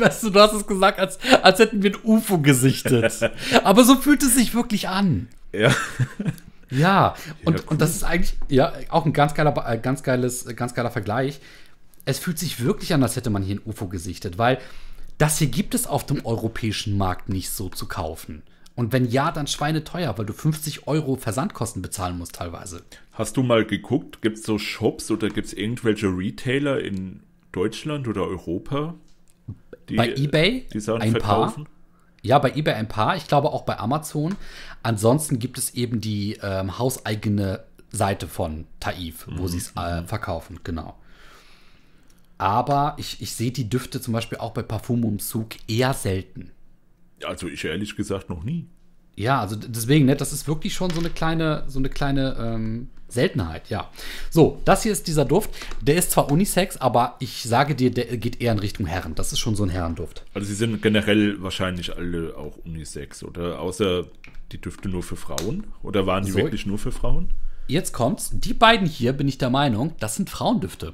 Weißt du, du hast es gesagt, als, als hätten wir ein UFO gesichtet. Aber so fühlt es sich wirklich an. Ja. Ja, und, ja, cool. und das ist eigentlich ja, auch ein ganz geiler, äh, ganz, geiles, äh, ganz geiler Vergleich. Es fühlt sich wirklich an, als hätte man hier ein UFO gesichtet, weil das hier gibt es auf dem europäischen Markt nicht so zu kaufen. Und wenn ja, dann schweineteuer, weil du 50 Euro Versandkosten bezahlen musst teilweise. Hast du mal geguckt, gibt es so Shops oder gibt es irgendwelche Retailer in Deutschland oder Europa, die, bei eBay ein verkaufen. paar. Ja, bei eBay ein paar. Ich glaube auch bei Amazon. Ansonsten gibt es eben die ähm, hauseigene Seite von Taif, wo mhm. sie es äh, verkaufen, genau. Aber ich, ich sehe die Düfte zum Beispiel auch bei Parfumumzug eher selten. Also ich ehrlich gesagt noch nie. Ja, also deswegen, ne, das ist wirklich schon so eine kleine, so eine kleine ähm, Seltenheit, ja. So, das hier ist dieser Duft. Der ist zwar Unisex, aber ich sage dir, der geht eher in Richtung Herren. Das ist schon so ein Herrenduft. Also sie sind generell wahrscheinlich alle auch Unisex, oder? Außer die Düfte nur für Frauen? Oder waren die so, wirklich nur für Frauen? Jetzt kommt's. Die beiden hier, bin ich der Meinung, das sind Frauendüfte.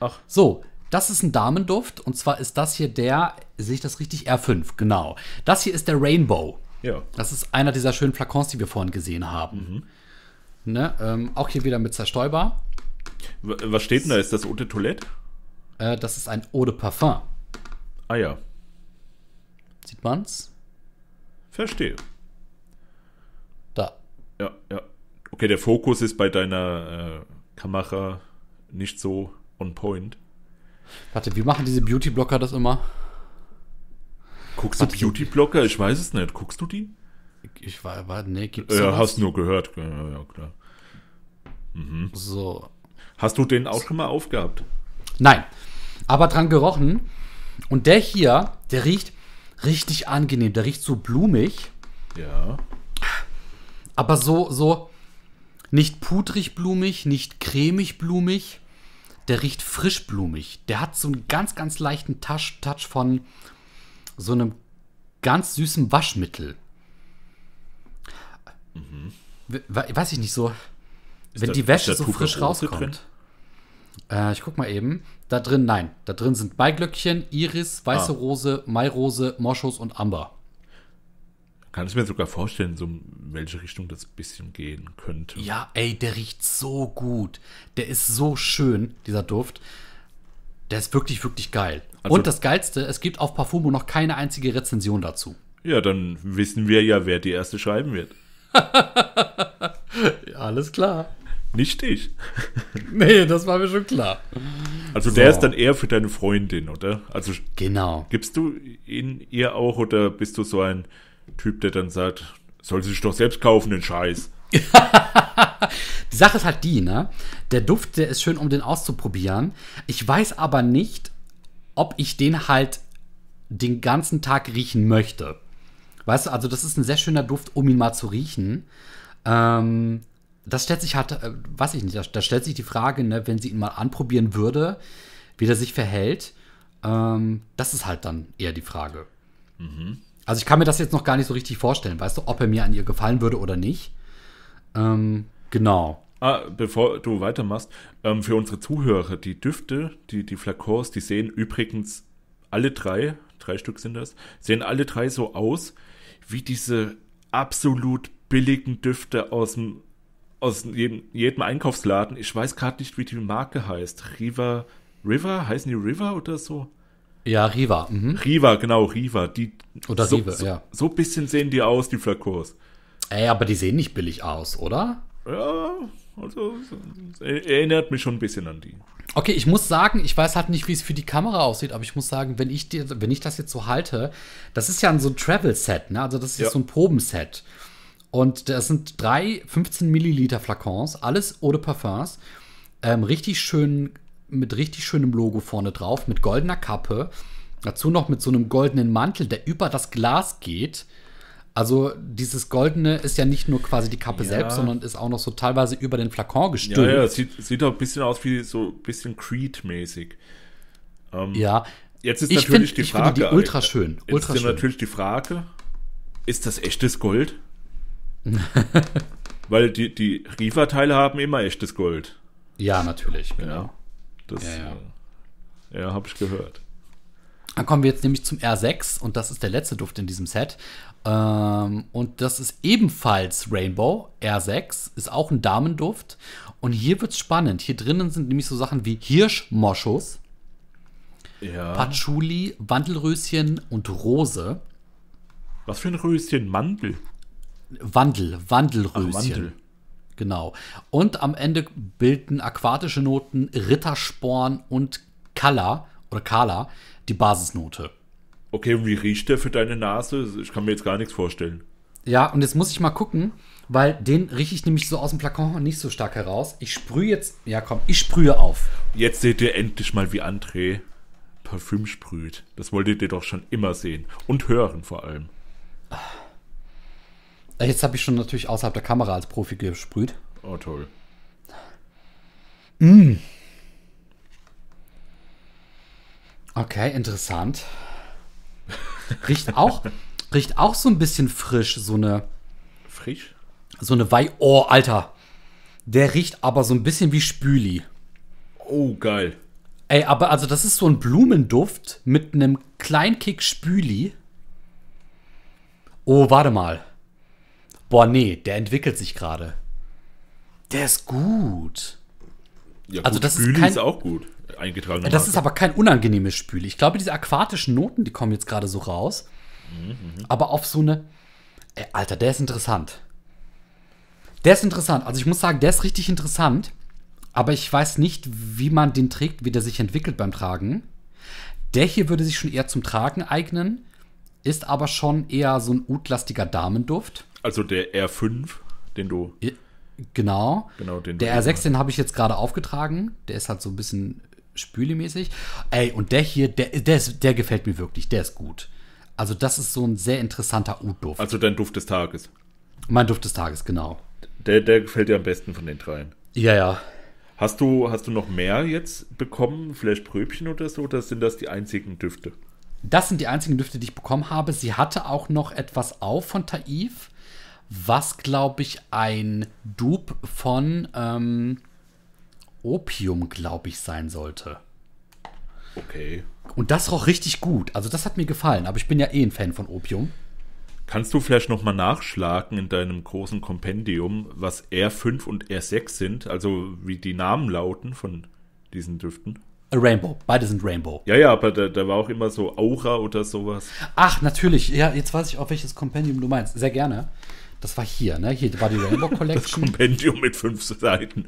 Ach. So, das ist ein Damenduft. Und zwar ist das hier der, sehe ich das richtig? R5, genau. Das hier ist der Rainbow. Ja. Das ist einer dieser schönen Flakons, die wir vorhin gesehen haben. Mhm. Ne? Ähm, auch hier wieder mit zerstäubar. Was steht denn da? Ist das Eau de Toilette? Äh, das ist ein Eau de Parfum. Ah ja. Sieht man's? Verstehe. Da. Ja, ja. Okay, der Fokus ist bei deiner äh, Kamera nicht so on point. Warte, wie machen diese Beauty-Blocker das immer? Guckst du Beauty-Blocker? Ich weiß es nicht. Guckst du die? Ich war, war nee, gibt's Ja, sowas? hast nur gehört. Ja, ja klar. Mhm. So. Hast du den auch schon mal aufgehabt? Nein, aber dran gerochen. Und der hier, der riecht richtig angenehm. Der riecht so blumig. Ja. Aber so, so nicht pudrig blumig, nicht cremig blumig. Der riecht frisch blumig. Der hat so einen ganz, ganz leichten Touch, Touch von so einem ganz süßen Waschmittel. Mhm. We weiß ich nicht so. Ist wenn da, die Wäsche so Tuch frisch rauskommt. Äh, ich guck mal eben. Da drin, nein. Da drin sind Beiglöckchen, Iris, Weiße ah. Rose, Mairose, Moschus und Amber. Kann ich mir sogar vorstellen, so in welche Richtung das ein bisschen gehen könnte. Ja, ey, der riecht so gut. Der ist so schön, dieser Duft. Der ist wirklich, wirklich geil. Also, und das Geilste, es gibt auf Parfumo noch keine einzige Rezension dazu. Ja, dann wissen wir ja, wer die erste schreiben wird. ja, alles klar. Nicht ich. nee, das war mir schon klar. Also so. der ist dann eher für deine Freundin, oder? Also genau. Gibst du ihn ihr auch oder bist du so ein Typ, der dann sagt, soll sie sich doch selbst kaufen, den Scheiß? die Sache ist halt die, ne? Der Duft, der ist schön, um den auszuprobieren. Ich weiß aber nicht, ob ich den halt den ganzen Tag riechen möchte. Weißt du, also das ist ein sehr schöner Duft, um ihn mal zu riechen. Ähm, das stellt sich halt, äh, weiß ich nicht, da, da, stellt sich die Frage, ne, wenn sie ihn mal anprobieren würde, wie der sich verhält. Ähm, das ist halt dann eher die Frage. Mhm. Also ich kann mir das jetzt noch gar nicht so richtig vorstellen, weißt du, ob er mir an ihr gefallen würde oder nicht. Ähm, genau. Ah, bevor du weitermachst, ähm, für unsere Zuhörer, die Düfte, die, die Flakons, die sehen übrigens alle drei, drei Stück sind das, sehen alle drei so aus, wie diese absolut billigen Düfte aus dem aus jedem, jedem Einkaufsladen. Ich weiß gerade nicht, wie die Marke heißt. Riva, River? Heißen die River oder so? Ja, Riva. Mhm. Riva, genau, Riva. Die, oder so, Riva, so, ja. So ein bisschen sehen die aus, die Flakos. Ey, aber die sehen nicht billig aus, oder? Ja, also erinnert mich schon ein bisschen an die. Okay, ich muss sagen, ich weiß halt nicht, wie es für die Kamera aussieht, aber ich muss sagen, wenn ich, die, wenn ich das jetzt so halte, das ist ja so ein Travel-Set, ne? Also das ist ja. so ein Probenset. Und das sind drei 15 Milliliter Flakons, alles Eau de Parfums, ähm, richtig schön, mit richtig schönem Logo vorne drauf, mit goldener Kappe, dazu noch mit so einem goldenen Mantel, der über das Glas geht. Also dieses Goldene ist ja nicht nur quasi die Kappe ja. selbst, sondern ist auch noch so teilweise über den Flakon gestülpt. Ja, ja, sieht, sieht auch ein bisschen aus wie so ein bisschen Creed-mäßig. Ähm, ja. Jetzt ist ich natürlich find, die Frage. Ich die ultra äh, schön. Jetzt ist schön. natürlich die Frage, ist das echtes Gold? Weil die, die Riva-Teile haben immer echtes Gold. Ja, natürlich. Genau. Ja, ja, ja. Äh, ja habe ich gehört. Dann kommen wir jetzt nämlich zum R6 und das ist der letzte Duft in diesem Set. Ähm, und das ist ebenfalls Rainbow R6, ist auch ein Damenduft. Und hier wird es spannend. Hier drinnen sind nämlich so Sachen wie Hirschmoschus, ja. Patchouli, Wandelröschen und Rose. Was für ein Röschen? Mandel? Wandel, Wandelröschen. Ach, Wandel. Genau. Und am Ende bilden aquatische Noten Rittersporn und Kala oder Kala die Basisnote. Okay, wie riecht der für deine Nase? Ich kann mir jetzt gar nichts vorstellen. Ja, und jetzt muss ich mal gucken, weil den rieche ich nämlich so aus dem Flakon nicht so stark heraus. Ich sprühe jetzt. Ja, komm, ich sprühe auf. Jetzt seht ihr endlich mal, wie André Parfüm sprüht. Das wolltet ihr doch schon immer sehen. Und hören vor allem. Ah. Jetzt habe ich schon natürlich außerhalb der Kamera als Profi gesprüht. Oh, toll. Mmh. Okay, interessant. Riecht auch, riecht auch so ein bisschen frisch, so eine. Frisch? So eine Wei. Oh, Alter. Der riecht aber so ein bisschen wie Spüli. Oh, geil. Ey, aber also das ist so ein Blumenduft mit einem Kleinkick Spüli. Oh, warte mal. Boah, nee, der entwickelt sich gerade. Der ist gut. Ja, also gut, also das Spüli ist, kein, ist auch gut eingetragen Das Marke. ist aber kein unangenehmes Spül. Ich glaube, diese aquatischen Noten, die kommen jetzt gerade so raus. Mhm. Aber auf so eine. Ey, Alter, der ist interessant. Der ist interessant. Also ich muss sagen, der ist richtig interessant. Aber ich weiß nicht, wie man den trägt, wie der sich entwickelt beim Tragen. Der hier würde sich schon eher zum Tragen eignen, ist aber schon eher so ein utlastiger Damenduft. Also der R5, den du. genau. genau den der R6, den habe ich jetzt gerade aufgetragen. Der ist halt so ein bisschen spülemäßig. Ey, und der hier, der, der, ist, der gefällt mir wirklich, der ist gut. Also das ist so ein sehr interessanter Oud-Duft. Also dein Duft des Tages. Mein Duft des Tages, genau. Der, der gefällt dir am besten von den dreien. Ja, ja. Hast du, hast du noch mehr jetzt bekommen? Vielleicht Pröbchen oder so? Oder sind das die einzigen Düfte? Das sind die einzigen Düfte, die ich bekommen habe. Sie hatte auch noch etwas auf von Taif, was, glaube ich, ein Dupe von ähm, Opium, glaube ich, sein sollte. Okay. Und das roch richtig gut. Also das hat mir gefallen, aber ich bin ja eh ein Fan von Opium. Kannst du vielleicht nochmal nachschlagen in deinem großen Kompendium, was R5 und R6 sind? Also wie die Namen lauten von diesen Düften? A Rainbow, beide sind Rainbow. Ja, ja, aber da, da, war auch immer so Aura oder sowas. Ach, natürlich. Ja, jetzt weiß ich auf welches Kompendium du meinst. Sehr gerne. Das war hier, ne? Hier war die Rainbow Collection. Das Kompendium mit fünf Seiten.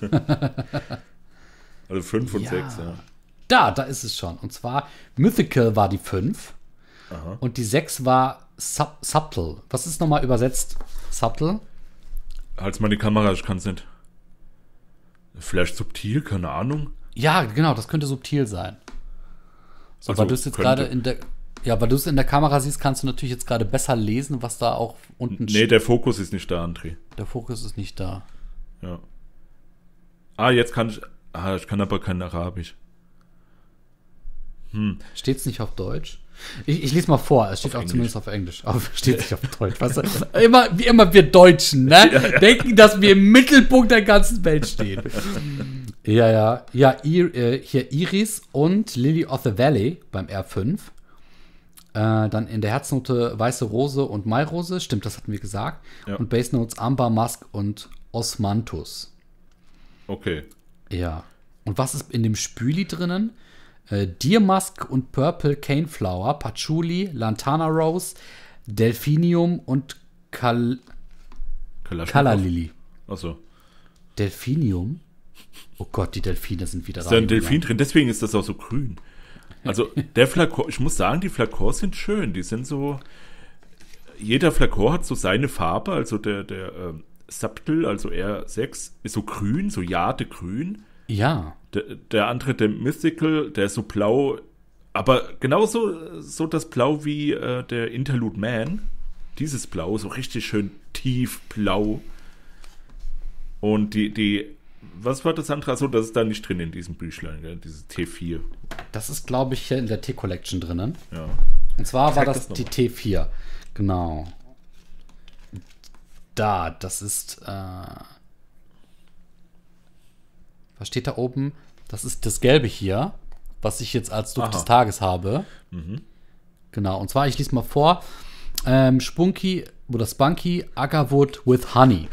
also fünf und ja. sechs, ja. Da, da ist es schon. Und zwar Mythical war die fünf. Aha. Und die sechs war sub Subtle. Was ist nochmal übersetzt Subtle? Halt's mal die Kamera, ich kann's nicht. Vielleicht subtil, keine Ahnung. Ja, genau, das könnte subtil sein. So, also, weil du bist jetzt gerade in der ja, weil du es in der Kamera siehst, kannst du natürlich jetzt gerade besser lesen, was da auch unten steht. Nee, der Fokus ist nicht da, André. Der Fokus ist nicht da. Ja. Ah, jetzt kann ich. Ah, ich kann aber kein Arabisch. Hm. Steht's nicht auf Deutsch? Ich, ich lese mal vor, es steht auf auch Englisch. zumindest auf Englisch, aber steht nicht auf Deutsch. Was, immer, wie immer wir Deutschen, ne? Ja, ja. Denken, dass wir im Mittelpunkt der ganzen Welt stehen. ja, ja. Ja, äh, hier Iris und Lily of the Valley beim R5. Äh, dann in der Herznote Weiße Rose und Mairose, stimmt, das hatten wir gesagt. Ja. Und Base Notes Amber, Musk und Osmanthus. Okay. Ja. Und was ist in dem Spüli drinnen? Äh, Deer Musk und Purple Caneflower, Patchouli, Lantana Rose, Delphinium und Kal Kalalili. Achso. Delphinium? Oh Gott, die Delfine sind wieder da. Ist da ein Delfin drin? Deswegen ist das auch so grün. Also der Flakon, ich muss sagen, die Flakons sind schön. Die sind so. Jeder Flakon hat so seine Farbe. Also der, der ähm, Subtil, also R6, ist so grün, so jadegrün. Ja. Der, der, andere, der Mystical, der ist so blau. Aber genauso so das Blau wie äh, der Interlude Man. Dieses Blau, so richtig schön tief blau. Und die, die was war das andere? Achso, das ist da nicht drin in diesem Büchlein, gell? diese T4. Das ist, glaube ich, hier in der T-Collection drinnen. Ja. Und zwar war das, das die T4. Genau. Da, das ist. Äh, was steht da oben? Das ist das Gelbe hier, was ich jetzt als Duft des Tages habe. Mhm. Genau, und zwar, ich lese mal vor: ähm, Spunky oder Spunky Agarwood with Honey.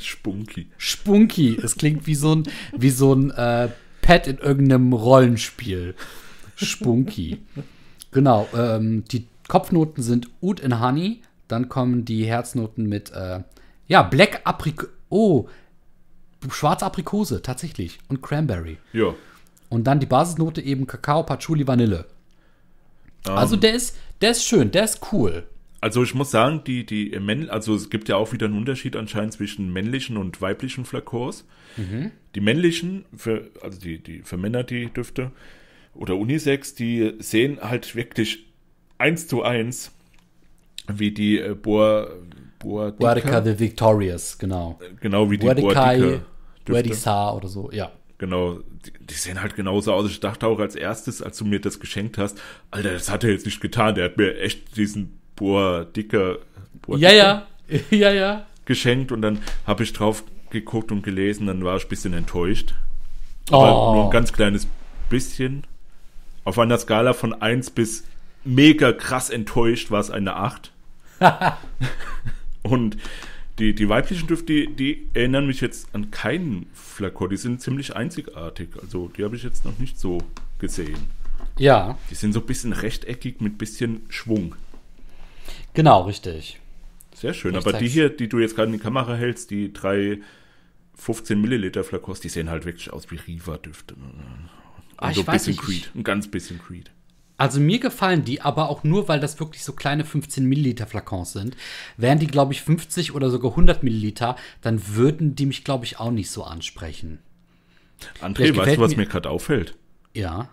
Spunky. Spunky. Es klingt wie so ein, wie so ein äh, Pad in irgendeinem Rollenspiel. Spunky. genau. Ähm, die Kopfnoten sind Oud and Honey. Dann kommen die Herznoten mit, äh, ja, Black Aprikose. Oh, schwarze Aprikose, tatsächlich. Und Cranberry. Ja. Und dann die Basisnote eben Kakao, Patchouli, Vanille. Um. Ähm. Also der ist, der ist schön, der ist cool. Also ich muss sagen, die, die Männ also es gibt ja auch wieder einen Unterschied anscheinend zwischen männlichen und weiblichen Flakors. Mhm. Die männlichen, für, also die, die für Männer die Düfte oder Unisex, die sehen halt wirklich eins zu eins wie die äh, Boa, Boa Guadica the Victorious, genau. Genau wie die Guadicai, Guadisa oder so, ja. Genau, die, die, sehen halt genauso aus. Ich dachte auch als erstes, als du mir das geschenkt hast, Alter, das hat er jetzt nicht getan. Der hat mir echt diesen Bohr Dicker, Bohr ja, Dicker ja. ja, ja. geschenkt und dann habe ich drauf geguckt und gelesen, dann war ich ein bisschen enttäuscht. Oh. Aber nur ein ganz kleines bisschen. Auf einer Skala von 1 bis mega krass enttäuscht war es eine 8. und die, die weiblichen Düfte, die, erinnern mich jetzt an keinen Flakon. Die sind ziemlich einzigartig. Also die habe ich jetzt noch nicht so gesehen. Ja. Die sind so ein bisschen rechteckig mit bisschen Schwung. Genau, richtig. Sehr schön. Ich Aber die hier, die du jetzt gerade in die Kamera hältst, die drei 15 Milliliter Flakons, die sehen halt wirklich aus wie Riva-Düfte. Ah, so also ein bisschen nicht. Creed. Ein ganz bisschen Creed. Also mir gefallen die, aber auch nur, weil das wirklich so kleine 15 Milliliter Flakons sind. Wären die, glaube ich, 50 oder sogar 100 Milliliter, dann würden die mich, glaube ich, auch nicht so ansprechen. André, weißt du, was mir, mir gerade auffällt? Ja.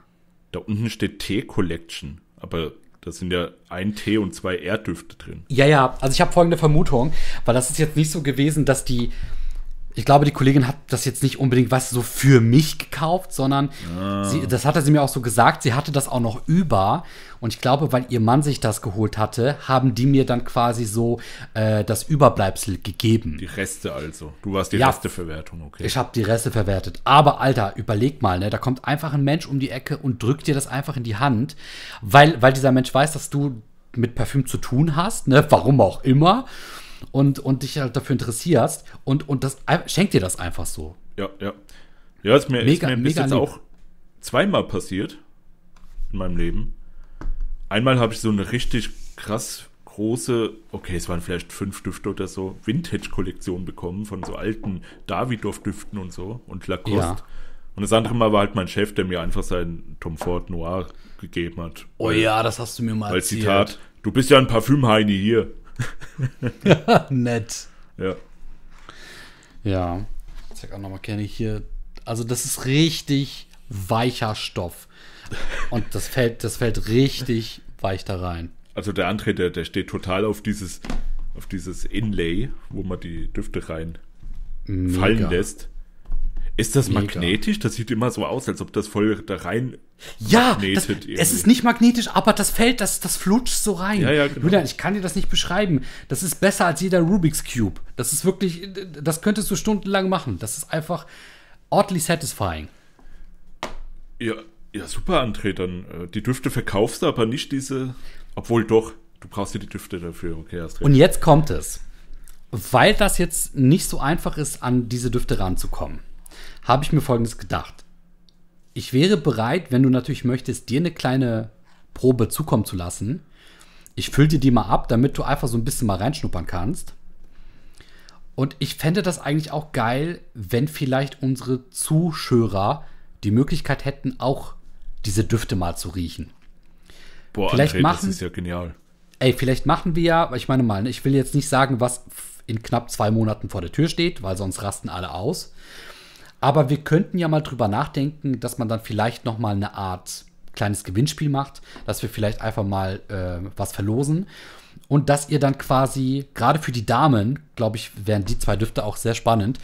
Da unten steht Tee Collection, aber da sind ja ein Tee und zwei Erddüfte drin. Ja, ja, also ich habe folgende Vermutung, weil das ist jetzt nicht so gewesen, dass die ich glaube, die Kollegin hat das jetzt nicht unbedingt was so für mich gekauft, sondern ah. sie, das hatte sie mir auch so gesagt, sie hatte das auch noch über. Und ich glaube, weil ihr Mann sich das geholt hatte, haben die mir dann quasi so äh, das Überbleibsel gegeben. Die Reste also. Du warst die ja, Resteverwertung, okay. Ich habe die Reste verwertet. Aber Alter, überleg mal, ne? da kommt einfach ein Mensch um die Ecke und drückt dir das einfach in die Hand, weil, weil dieser Mensch weiß, dass du mit Parfüm zu tun hast, ne? warum auch immer und, und dich halt dafür interessierst und, und das schenkt dir das einfach so. Ja, ja. Ja, ist mir, mega, ist mir bis jetzt lieb. auch zweimal passiert in meinem Leben. Einmal habe ich so eine richtig krass große, okay, es waren vielleicht fünf Düfte oder so, Vintage-Kollektion bekommen von so alten Davidoff-Düften und so und Lacoste. Ja. Und das andere Mal war halt mein Chef, der mir einfach seinen Tom Ford Noir gegeben hat. Oh ja, das hast du mir mal Weil erzählt. Zitat, du bist ja ein Parfüm-Heini hier. nett. Ja. Ja. Ich zeig auch nochmal kenne ich hier. Also, das ist richtig weicher Stoff. Und das fällt, das fällt richtig weich da rein. Also der André, der, der steht total auf dieses, auf dieses Inlay, wo man die Düfte rein Mega. fallen lässt. Ist das Mega. magnetisch? Das sieht immer so aus, als ob das voll da rein ja, das, es ist nicht magnetisch, aber das fällt, das, das flutscht so rein. Ja, ja, genau. Julian, ich kann dir das nicht beschreiben. Das ist besser als jeder Rubik's Cube. Das ist wirklich, das könntest du stundenlang machen. Das ist einfach oddly satisfying. Ja, ja super, André. Dann äh, die Düfte verkaufst du, aber nicht diese. Obwohl doch, du brauchst dir die Düfte dafür. Okay, hast recht. Und jetzt kommt es. Weil das jetzt nicht so einfach ist, an diese Düfte ranzukommen habe ich mir Folgendes gedacht. Ich wäre bereit, wenn du natürlich möchtest, dir eine kleine Probe zukommen zu lassen. Ich fülle dir die mal ab, damit du einfach so ein bisschen mal reinschnuppern kannst. Und ich fände das eigentlich auch geil, wenn vielleicht unsere Zuschauer die Möglichkeit hätten, auch diese Düfte mal zu riechen. Boah, vielleicht André, machen, das ist ja genial. Ey, vielleicht machen wir ja, ich meine mal, ne, ich will jetzt nicht sagen, was in knapp zwei Monaten vor der Tür steht, weil sonst rasten alle aus. Aber wir könnten ja mal drüber nachdenken, dass man dann vielleicht noch mal eine Art kleines Gewinnspiel macht, dass wir vielleicht einfach mal äh, was verlosen und dass ihr dann quasi gerade für die Damen, glaube ich, wären die zwei Düfte auch sehr spannend,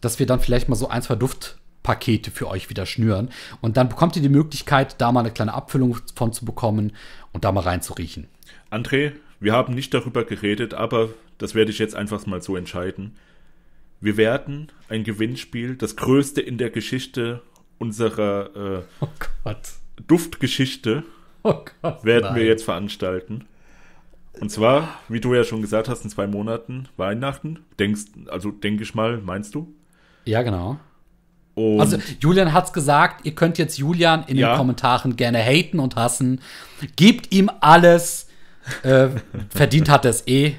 dass wir dann vielleicht mal so ein, zwei Duftpakete für euch wieder schnüren. Und dann bekommt ihr die Möglichkeit, da mal eine kleine Abfüllung von zu bekommen und da mal reinzuriechen. André, wir haben nicht darüber geredet, aber das werde ich jetzt einfach mal so entscheiden wir werden ein Gewinnspiel, das größte in der Geschichte unserer äh, oh Duftgeschichte, oh Gott, werden nein. wir jetzt veranstalten. Und zwar, wie du ja schon gesagt hast, in zwei Monaten Weihnachten. Denkst, also denke ich mal, meinst du? Ja, genau. Und also Julian hat's gesagt, ihr könnt jetzt Julian in ja. den Kommentaren gerne haten und hassen. Gebt ihm alles. Äh, verdient hat er es eh.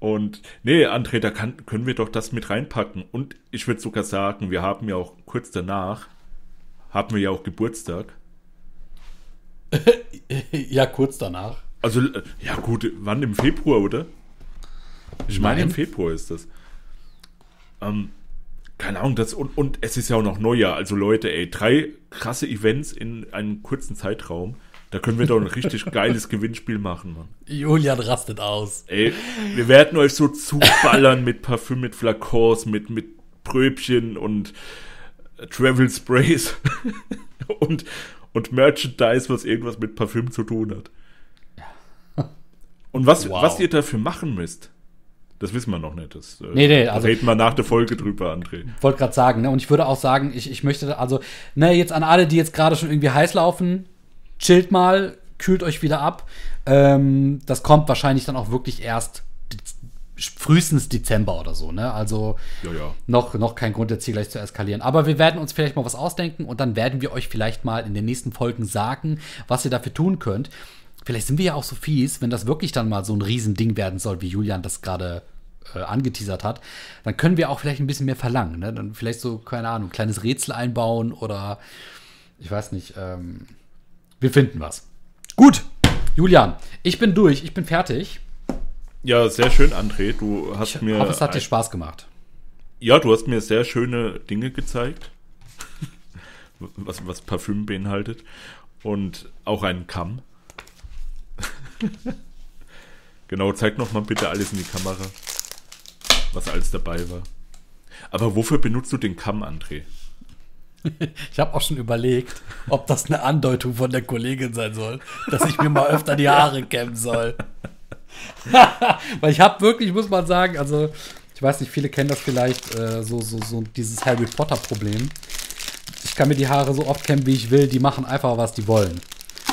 Und nee, André, da kann, können wir doch das mit reinpacken. Und ich würde sogar sagen, wir haben ja auch kurz danach, haben wir ja auch Geburtstag. ja, kurz danach. Also, äh, ja gut, wann im Februar, oder? Ich meine, im Februar ist das. Ähm, keine Ahnung, das und, und es ist ja auch noch Neujahr. Also Leute, ey, drei krasse Events in einem kurzen Zeitraum. Da können wir doch ein richtig geiles Gewinnspiel machen, Mann. Julian rastet aus. Ey, wir werden euch so zuballern mit Parfüm, mit Flakons, mit, mit Pröbchen und äh, Travel Sprays und, und Merchandise, was irgendwas mit Parfüm zu tun hat. Und was, wow. was ihr dafür machen müsst, das wissen wir noch nicht. Das, äh, nee, nee, also, reden wir nach der Folge drüber, André. Wollte gerade sagen, ne? und ich würde auch sagen, ich, ich möchte, also, ne, jetzt an alle, die jetzt gerade schon irgendwie heiß laufen, chillt mal, kühlt euch wieder ab. Ähm, das kommt wahrscheinlich dann auch wirklich erst frühestens Dezember oder so, ne? Also ja, ja. Noch, noch kein Grund, jetzt hier gleich zu eskalieren. Aber wir werden uns vielleicht mal was ausdenken und dann werden wir euch vielleicht mal in den nächsten Folgen sagen, was ihr dafür tun könnt. Vielleicht sind wir ja auch so fies, wenn das wirklich dann mal so ein Riesending werden soll, wie Julian das gerade äh, angeteasert hat, dann können wir auch vielleicht ein bisschen mehr verlangen. Ne? Dann vielleicht so, keine Ahnung, ein kleines Rätsel einbauen oder ich weiß nicht, ähm, wir finden was. Gut. Julian, ich bin durch, ich bin fertig. Ja, sehr schön, André. Du hast ich mir. Ich hoffe, es hat dir Spaß gemacht. Ja, du hast mir sehr schöne Dinge gezeigt, was, was Parfüm beinhaltet. Und auch einen Kamm. genau, zeig noch mal bitte alles in die Kamera, was alles dabei war. Aber wofür benutzt du den Kamm, André? Ich habe auch schon überlegt, ob das eine Andeutung von der Kollegin sein soll, dass ich mir mal öfter die Haare kämmen soll. Weil ich habe wirklich, muss man sagen, also ich weiß nicht, viele kennen das vielleicht, äh, so, so, so dieses Harry Potter-Problem. Ich kann mir die Haare so oft kämmen, wie ich will, die machen einfach, was die wollen.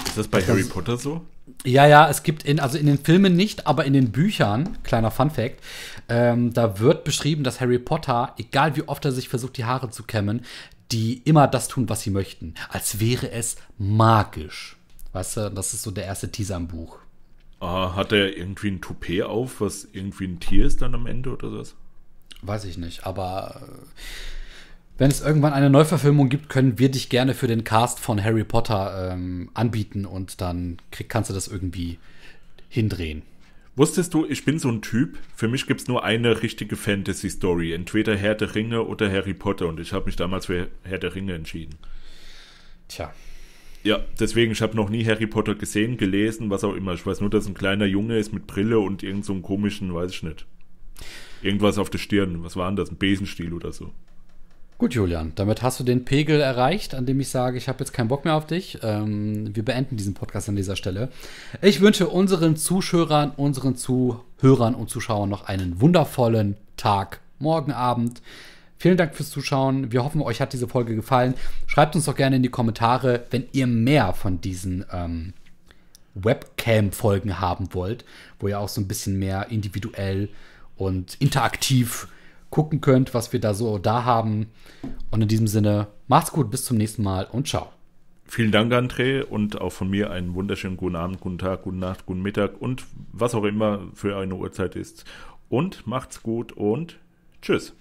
Ist das bei das, Harry Potter so? Ja, ja, es gibt in, also in den Filmen nicht, aber in den Büchern, kleiner Fun Fact, ähm, da wird beschrieben, dass Harry Potter, egal wie oft er sich versucht, die Haare zu kämmen, die immer das tun, was sie möchten. Als wäre es magisch. Weißt du, das ist so der erste Teaser im Buch. Ah, hat er irgendwie ein Toupet auf, was irgendwie ein Tier ist dann am Ende oder sowas? Weiß ich nicht, aber äh, wenn es irgendwann eine Neuverfilmung gibt, können wir dich gerne für den Cast von Harry Potter ähm, anbieten und dann krieg, kannst du das irgendwie hindrehen. Wusstest du, ich bin so ein Typ, für mich gibt es nur eine richtige Fantasy-Story, entweder Herr der Ringe oder Harry Potter und ich habe mich damals für Herr der Ringe entschieden. Tja. Ja, deswegen, ich habe noch nie Harry Potter gesehen, gelesen, was auch immer. Ich weiß nur, dass ein kleiner Junge ist mit Brille und irgend so einen komischen, weiß ich nicht. Irgendwas auf der Stirn, was war denn das, ein Besenstiel oder so. Gut, Julian, damit hast du den Pegel erreicht, an dem ich sage, ich habe jetzt keinen Bock mehr auf dich. Ähm, wir beenden diesen Podcast an dieser Stelle. Ich wünsche unseren Zuschauern, unseren Zuhörern und Zuschauern noch einen wundervollen Tag, morgen Abend. Vielen Dank fürs Zuschauen. Wir hoffen, euch hat diese Folge gefallen. Schreibt uns doch gerne in die Kommentare, wenn ihr mehr von diesen ähm, Webcam-Folgen haben wollt, wo ihr auch so ein bisschen mehr individuell und interaktiv gucken könnt, was wir da so da haben. Und in diesem Sinne, macht's gut, bis zum nächsten Mal und ciao. Vielen Dank, André, und auch von mir einen wunderschönen guten Abend, guten Tag, guten Nacht, guten Mittag und was auch immer für eine Uhrzeit ist. Und macht's gut und tschüss.